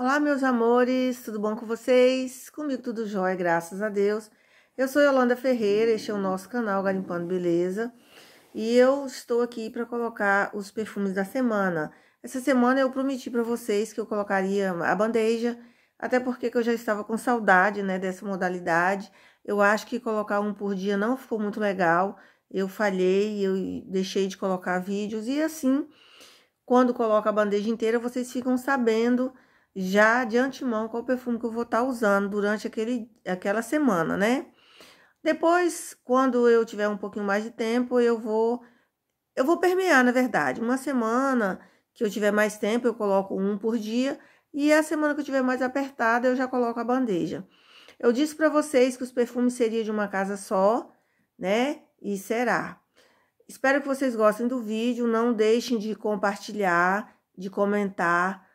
Olá, meus amores, tudo bom com vocês? Comigo tudo jóia, graças a Deus. Eu sou Yolanda Ferreira, este é o nosso canal Garimpando Beleza e eu estou aqui para colocar os perfumes da semana. Essa semana eu prometi para vocês que eu colocaria a bandeja, até porque eu já estava com saudade né, dessa modalidade. Eu acho que colocar um por dia não ficou muito legal, eu falhei, eu deixei de colocar vídeos e assim, quando coloca a bandeja inteira, vocês ficam sabendo já de antemão qual perfume que eu vou estar tá usando durante aquele, aquela semana, né? Depois, quando eu tiver um pouquinho mais de tempo, eu vou eu vou permear, na verdade. Uma semana que eu tiver mais tempo, eu coloco um por dia, e a semana que eu tiver mais apertada, eu já coloco a bandeja. Eu disse para vocês que os perfumes seriam de uma casa só, né? E será. Espero que vocês gostem do vídeo, não deixem de compartilhar, de comentar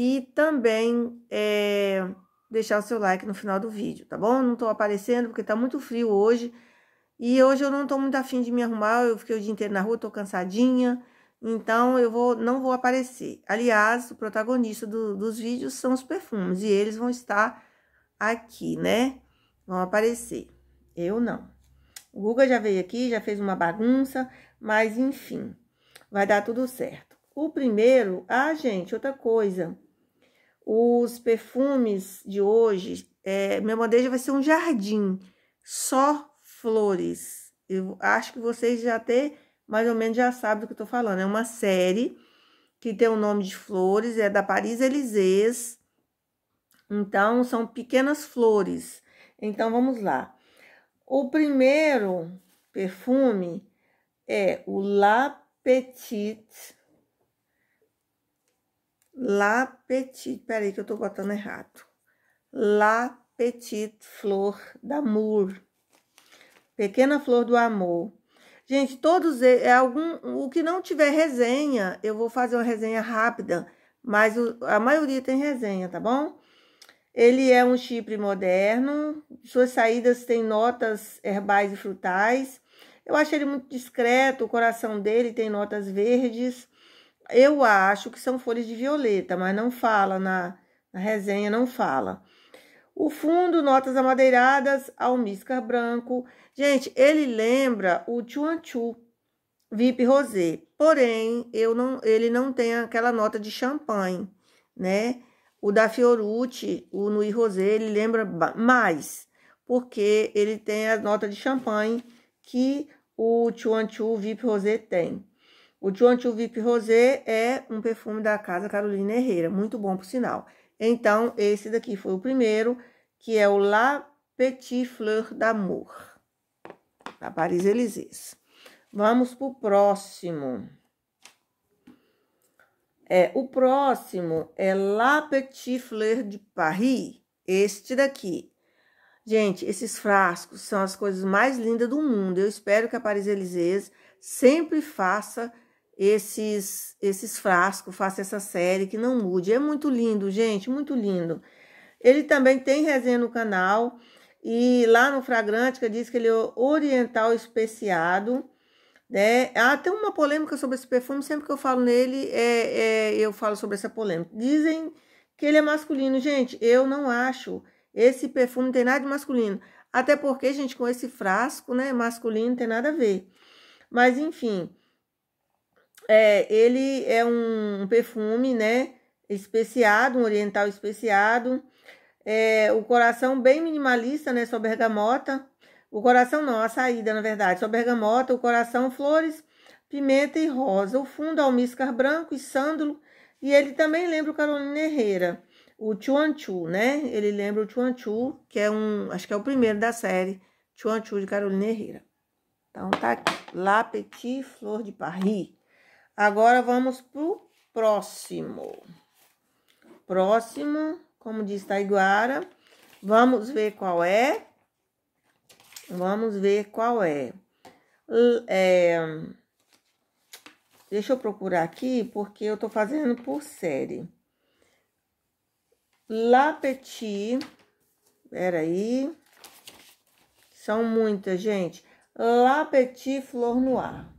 e também é, deixar o seu like no final do vídeo, tá bom? Não tô aparecendo porque tá muito frio hoje e hoje eu não tô muito afim de me arrumar, eu fiquei o dia inteiro na rua, tô cansadinha, então eu vou, não vou aparecer. Aliás, o protagonista do, dos vídeos são os perfumes e eles vão estar aqui, né? Vão aparecer, eu não. O Guga já veio aqui, já fez uma bagunça, mas enfim, vai dar tudo certo. O primeiro, ah, gente, outra coisa, os perfumes de hoje, é, minha bandeja vai ser um jardim, só flores. Eu acho que vocês já até mais ou menos já sabem do que eu tô falando. É uma série que tem o nome de flores, é da Paris Elysées. Então, são pequenas flores. Então, vamos lá. O primeiro perfume é o La Petite La Petite, peraí que eu tô botando errado. La Petite Flor d'Amour. Pequena Flor do Amor. Gente, todos é algum o que não tiver resenha, eu vou fazer uma resenha rápida, mas o, a maioria tem resenha, tá bom? Ele é um chipre moderno, suas saídas têm notas herbais e frutais. Eu acho ele muito discreto, o coração dele tem notas verdes eu acho que são folhas de violeta, mas não fala na, na resenha, não fala. O fundo, notas amadeiradas, almíscar branco. Gente, ele lembra o chuanchu, VIP rosé. Porém, eu não, ele não tem aquela nota de champanhe, né? O da Fiorucci, o Nui Rosé, ele lembra mais, porque ele tem a nota de champanhe que o Chuanchu VIP Rosé tem. O John Vip Rosé é um perfume da Casa Carolina Herrera, muito bom por sinal. Então, esse daqui foi o primeiro, que é o La Petite Fleur d'Amour, da Paris Élysées. Vamos para o próximo. É, o próximo é La Petite Fleur de Paris, este daqui. Gente, esses frascos são as coisas mais lindas do mundo. Eu espero que a Paris Élysées sempre faça esses esses frascos, faça essa série que não mude. É muito lindo, gente, muito lindo. Ele também tem resenha no canal e lá no Fragrântica diz que ele é oriental especiado, né? Há até uma polêmica sobre esse perfume, sempre que eu falo nele, é, é, eu falo sobre essa polêmica. Dizem que ele é masculino, gente, eu não acho. Esse perfume tem nada de masculino. Até porque, gente, com esse frasco, né, masculino, tem nada a ver. Mas, enfim, é, ele é um perfume, né? Especiado, um oriental especiado. É, o coração bem minimalista, né? Só bergamota. O coração não, a saída, na verdade. Só bergamota, o coração, flores, pimenta e rosa. O fundo, almíscar branco e sândalo. E ele também lembra o Carolina Herrera. O Chuanchu, né? Ele lembra o Chuanchu, que é um... Acho que é o primeiro da série. Chuanchu de Carolina Herrera. Então tá aqui. La Flor de Paris. Agora vamos pro próximo. Próximo, como diz Taiguara, vamos ver qual é. Vamos ver qual é. é deixa eu procurar aqui, porque eu tô fazendo por série. La Petit, peraí, são muitas, gente. La Petit Flor Noir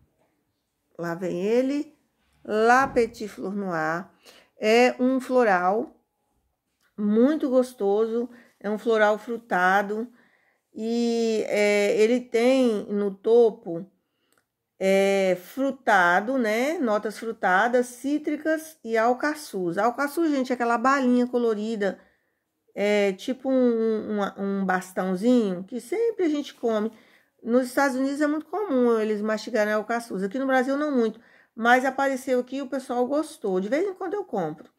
lá vem ele, La Petit Flor Noir. É um floral muito gostoso, é um floral frutado e é, ele tem no topo é, frutado, né? Notas frutadas, cítricas e alcaçuz. Alcaçuz, gente, é aquela balinha colorida, é, tipo um, um, um bastãozinho que sempre a gente come nos Estados Unidos é muito comum eles mastigarem alcaçuz. Aqui no Brasil não muito, mas apareceu aqui e o pessoal gostou. De vez em quando eu compro.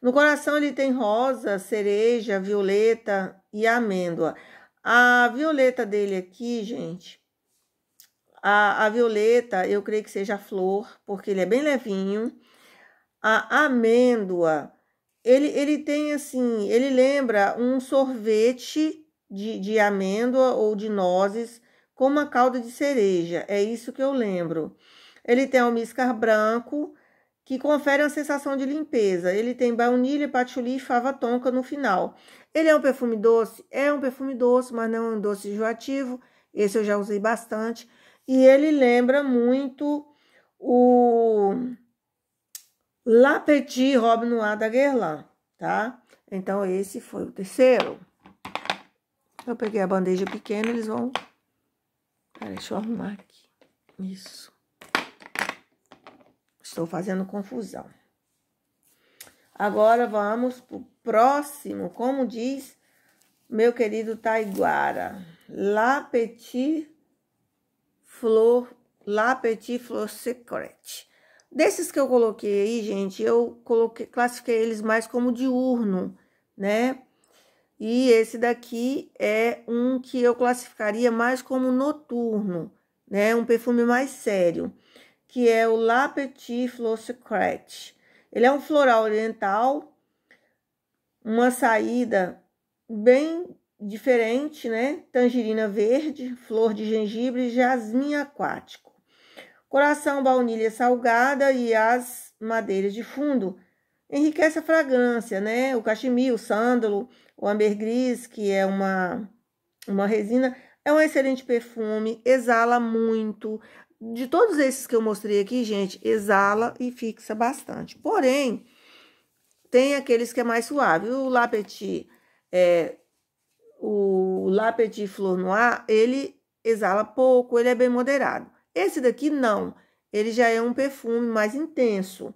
No coração ele tem rosa, cereja, violeta e amêndoa. A violeta dele aqui, gente, a, a violeta eu creio que seja flor, porque ele é bem levinho. A amêndoa, ele, ele tem assim, ele lembra um sorvete de, de amêndoa ou de nozes, com uma calda de cereja, é isso que eu lembro. Ele tem almíscar branco, que confere uma sensação de limpeza. Ele tem baunilha, patchouli e fava tonka no final. Ele é um perfume doce? É um perfume doce, mas não é um doce enjoativo. Esse eu já usei bastante. E ele lembra muito o La Petit Robe Noir da Guerlain, tá? Então, esse foi o terceiro. Eu peguei a bandeja pequena, eles vão Pera, deixa eu arrumar aqui. Isso. Estou fazendo confusão. Agora vamos pro próximo, como diz meu querido Taiguara. La Petit Flor, La Petit Flor Secret. Desses que eu coloquei aí, gente, eu coloquei, classifiquei eles mais como diurno, né? E esse daqui é um que eu classificaria mais como noturno, né? Um perfume mais sério, que é o La Petite Fleur Secret. Ele é um floral oriental, uma saída bem diferente, né? Tangerina verde, flor de gengibre e jasmim aquático. Coração baunilha salgada e as madeiras de fundo enriquece a fragrância, né? O cachimbo, o sândalo, o ambergris, que é uma, uma resina, é um excelente perfume, exala muito. De todos esses que eu mostrei aqui, gente, exala e fixa bastante. Porém, tem aqueles que é mais suave. O Lapeti, é, o Lapeti Flor Noir, ele exala pouco, ele é bem moderado. Esse daqui não, ele já é um perfume mais intenso,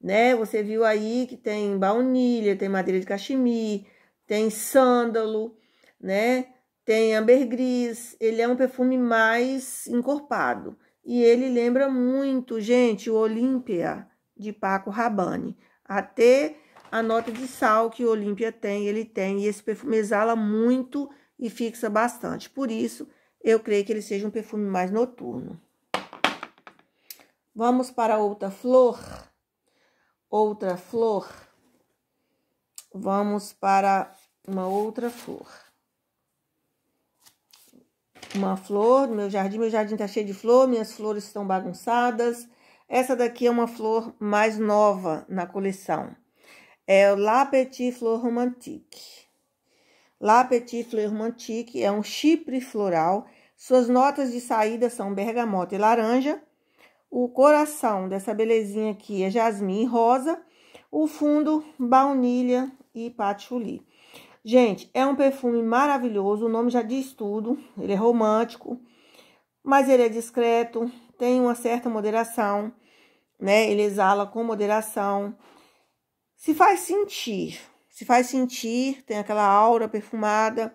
né? Você viu aí que tem baunilha, tem madeira de cachemir, tem sândalo, né? Tem ambergris, ele é um perfume mais encorpado. E ele lembra muito, gente, o Olímpia de Paco Rabanne. Até a nota de sal que o Olímpia tem, ele tem. E esse perfume exala muito e fixa bastante. Por isso, eu creio que ele seja um perfume mais noturno. Vamos para outra flor. Outra flor Vamos para uma outra flor. Uma flor, meu jardim, meu jardim tá cheio de flor, minhas flores estão bagunçadas. Essa daqui é uma flor mais nova na coleção. É o La Petite Romantique. La Petite Romantique é um chipre floral. Suas notas de saída são bergamota e laranja. O coração dessa belezinha aqui é jasmim e rosa. O fundo, baunilha e patchouli. Gente, é um perfume maravilhoso, o nome já diz tudo, ele é romântico, mas ele é discreto, tem uma certa moderação, né? Ele exala com moderação. Se faz sentir, se faz sentir, tem aquela aura perfumada.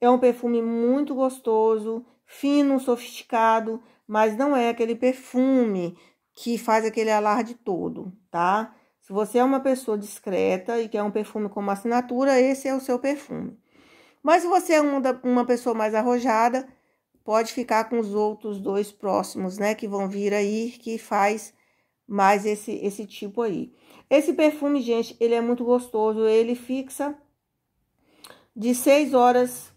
É um perfume muito gostoso, fino, sofisticado, mas não é aquele perfume que faz aquele alarde todo, tá? Se você é uma pessoa discreta e quer um perfume como assinatura, esse é o seu perfume. Mas se você é uma pessoa mais arrojada, pode ficar com os outros dois próximos, né? Que vão vir aí, que faz mais esse, esse tipo aí. Esse perfume, gente, ele é muito gostoso. Ele fixa de 6 horas,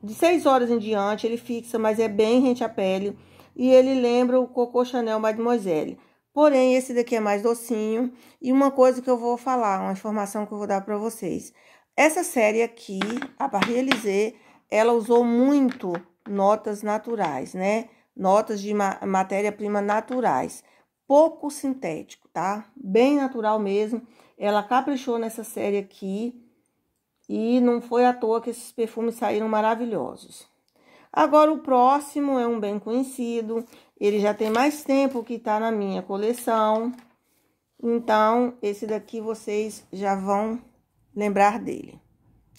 de 6 horas em diante, ele fixa, mas é bem rente à pele. E ele lembra o Coco Chanel Mademoiselle. Porém, esse daqui é mais docinho. E uma coisa que eu vou falar, uma informação que eu vou dar para vocês. Essa série aqui, a Barrelisé, ela usou muito notas naturais, né? Notas de matéria-prima naturais. Pouco sintético, tá? Bem natural mesmo. Ela caprichou nessa série aqui. E não foi à toa que esses perfumes saíram maravilhosos. Agora, o próximo é um bem conhecido, ele já tem mais tempo que tá na minha coleção. Então, esse daqui vocês já vão lembrar dele.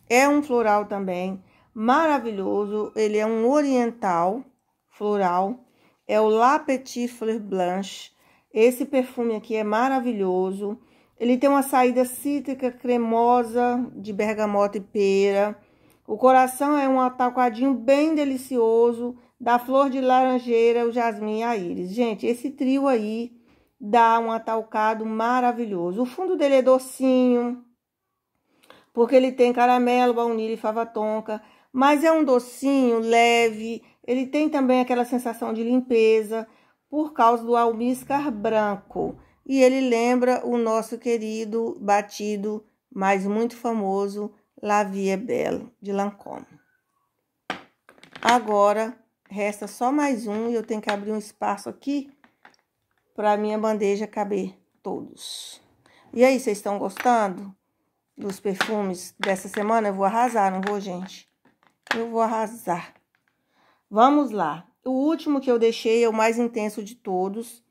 É um floral também, maravilhoso. Ele é um oriental floral. É o La Petite Fleur Blanche. Esse perfume aqui é maravilhoso. Ele tem uma saída cítrica cremosa de bergamota e pera. O coração é um atacadinho bem delicioso da flor de laranjeira, o jasmim e a íris. Gente, esse trio aí dá um atalcado maravilhoso. O fundo dele é docinho, porque ele tem caramelo, baunilha e fava tonka, mas é um docinho leve, ele tem também aquela sensação de limpeza por causa do almíscar branco. E ele lembra o nosso querido batido, mas muito famoso, La Vie Belle, de Lancôme. Agora, Resta só mais um e eu tenho que abrir um espaço aqui para minha bandeja caber todos. E aí, vocês estão gostando dos perfumes dessa semana? Eu vou arrasar, não vou, gente? Eu vou arrasar. Vamos lá. O último que eu deixei é o mais intenso de todos.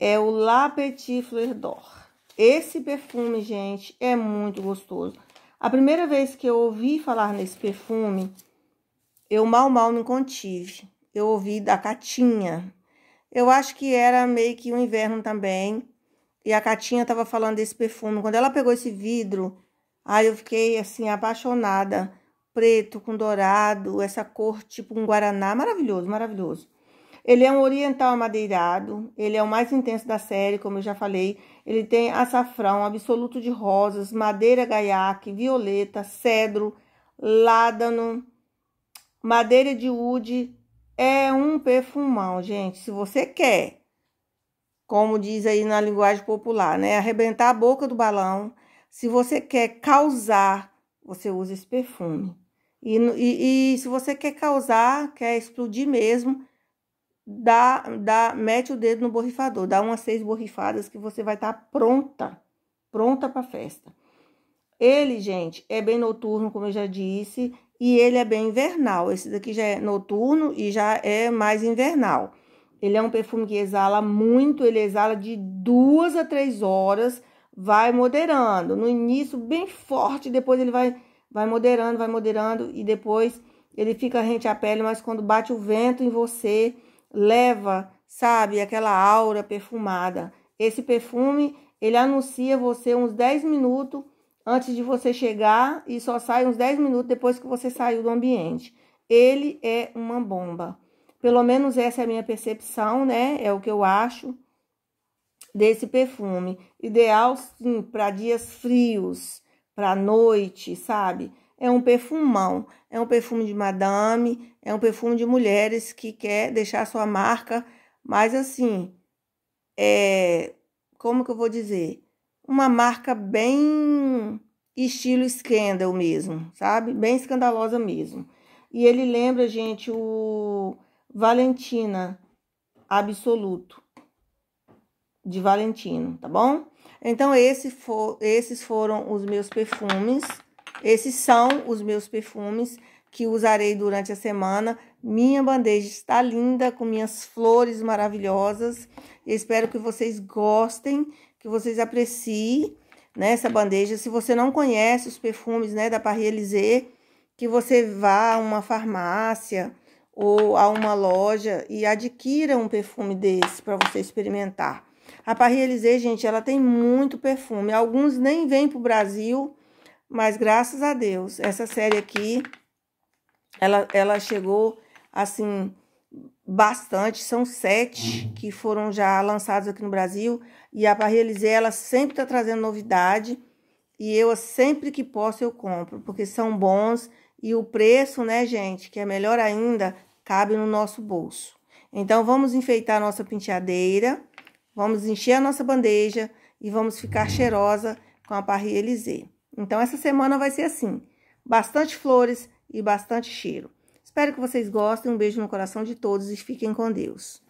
É o La Petite Fleur d'Or. Esse perfume, gente, é muito gostoso. A primeira vez que eu ouvi falar nesse perfume eu mal, mal não contive. Eu ouvi da Catinha. Eu acho que era meio que o um inverno também. E a Catinha estava falando desse perfume. Quando ela pegou esse vidro, aí eu fiquei assim, apaixonada. Preto com dourado, essa cor tipo um guaraná. Maravilhoso, maravilhoso. Ele é um oriental amadeirado, ele é o mais intenso da série, como eu já falei. Ele tem açafrão, absoluto de rosas, madeira gaiaque, violeta, cedro, ládano, Madeira de wood é um perfumão, gente. Se você quer, como diz aí na linguagem popular, né? Arrebentar a boca do balão. Se você quer causar, você usa esse perfume. E, e, e se você quer causar, quer explodir mesmo, dá, dá, mete o dedo no borrifador, dá umas seis borrifadas que você vai estar tá pronta, pronta para festa. Ele, gente, é bem noturno, como eu já disse, e ele é bem invernal. Esse daqui já é noturno e já é mais invernal. Ele é um perfume que exala muito, ele exala de duas a três horas, vai moderando. No início, bem forte, depois ele vai, vai moderando, vai moderando, e depois ele fica rente à pele, mas quando bate o vento em você, leva, sabe, aquela aura perfumada. Esse perfume, ele anuncia você uns 10 minutos antes de você chegar e só sai uns 10 minutos depois que você saiu do ambiente. Ele é uma bomba. Pelo menos essa é a minha percepção, né? É o que eu acho desse perfume. Ideal sim para dias frios, para noite, sabe? É um perfumão, é um perfume de madame, é um perfume de mulheres que quer deixar sua marca, mas assim, é, como que eu vou dizer? uma marca bem estilo escândalo mesmo, sabe? Bem escandalosa mesmo. E ele lembra, gente, o Valentina Absoluto de Valentino, tá bom? Então esse for, esses foram os meus perfumes. Esses são os meus perfumes que usarei durante a semana. Minha bandeja está linda com minhas flores maravilhosas. espero que vocês gostem que vocês apreciem nessa né, bandeja. Se você não conhece os perfumes né, da Paris Elysée, que você vá a uma farmácia ou a uma loja e adquira um perfume desse para você experimentar. A Paris Elysée, gente, ela tem muito perfume. Alguns nem vêm para o Brasil, mas graças a Deus, essa série aqui, ela, ela chegou assim bastante, são sete uhum. que foram já lançados aqui no Brasil e a Parrealizei ela sempre está trazendo novidade e eu sempre que posso eu compro porque são bons e o preço, né, gente, que é melhor ainda, cabe no nosso bolso. Então vamos enfeitar a nossa penteadeira, vamos encher a nossa bandeja e vamos ficar uhum. cheirosa com a Parrealizei. Então essa semana vai ser assim, bastante flores e bastante cheiro. Espero que vocês gostem. Um beijo no coração de todos e fiquem com Deus.